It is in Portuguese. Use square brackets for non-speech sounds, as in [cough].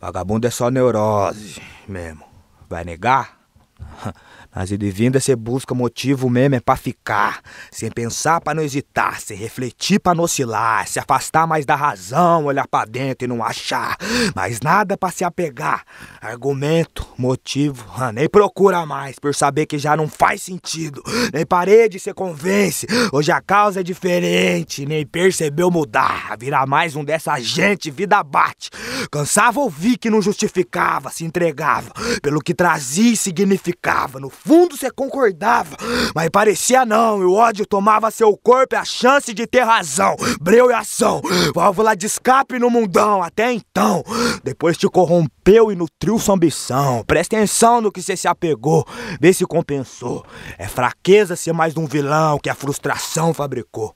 Vagabundo é só neurose mesmo. Vai negar? Nas idas e vindas você busca motivo mesmo é pra ficar, sem pensar pra não hesitar, sem refletir pra não oscilar, se afastar mais da razão, olhar pra dentro e não achar, mas nada pra se apegar. Argumento, motivo, [laughs] ah, nem procura mais, por saber que já não faz sentido, nem parede se convence, hoje a causa é diferente, nem percebeu mudar, virar mais um dessa gente, vida bate. Cansava ouvir que não justificava, se entregava, pelo que trazia e significava no fundo você concordava, mas parecia não, e o ódio tomava seu corpo e a chance de ter razão, breu e ação, válvula de escape no mundão, até então, depois te corrompeu e nutriu sua ambição, presta atenção no que você se apegou, vê se compensou, é fraqueza ser mais de um vilão que a frustração fabricou.